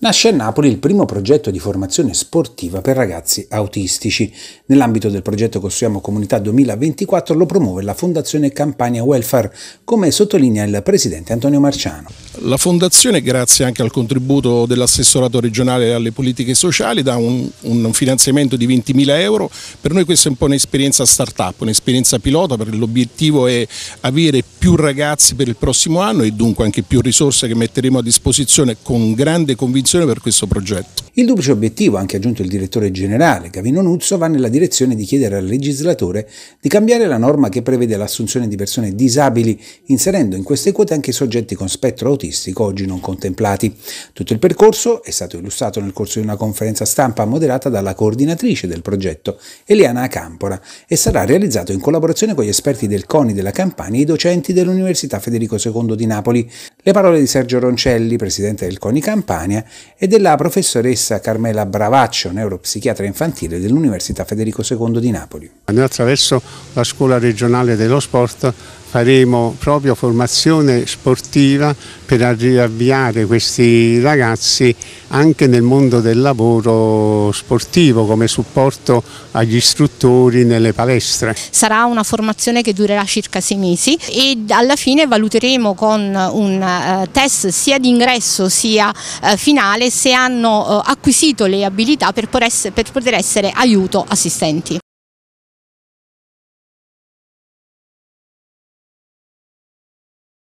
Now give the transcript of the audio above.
Nasce a Napoli il primo progetto di formazione sportiva per ragazzi autistici. Nell'ambito del progetto Costruiamo Comunità 2024 lo promuove la Fondazione Campania Welfare, come sottolinea il presidente Antonio Marciano. La Fondazione, grazie anche al contributo dell'assessorato regionale alle politiche sociali, dà un, un finanziamento di 20.000 euro. Per noi questa è un po' un'esperienza start-up, un'esperienza pilota, perché l'obiettivo è avere più ragazzi per il prossimo anno e dunque anche più risorse che metteremo a disposizione con grande convinzione per questo progetto. Il duplice obiettivo, anche aggiunto il direttore generale Gavino Nuzzo, va nella direzione di chiedere al legislatore di cambiare la norma che prevede l'assunzione di persone disabili, inserendo in queste quote anche soggetti con spettro autistico oggi non contemplati. Tutto il percorso è stato illustrato nel corso di una conferenza stampa moderata dalla coordinatrice del progetto, Eliana Acampora, e sarà realizzato in collaborazione con gli esperti del CONI della Campania e i docenti dell'Università Federico II di Napoli. Le parole di Sergio Roncelli, presidente del CONI Campania, e della professoressa dottoressa Carmela Bravaccio, neuropsichiatra infantile dell'Università Federico II di Napoli. Noi attraverso la scuola regionale dello sport faremo proprio formazione sportiva per riavviare questi ragazzi anche nel mondo del lavoro sportivo come supporto agli istruttori nelle palestre. Sarà una formazione che durerà circa sei mesi e alla fine valuteremo con un eh, test sia di ingresso sia eh, finale se hanno eh, acquisito le abilità per poter essere aiuto assistenti.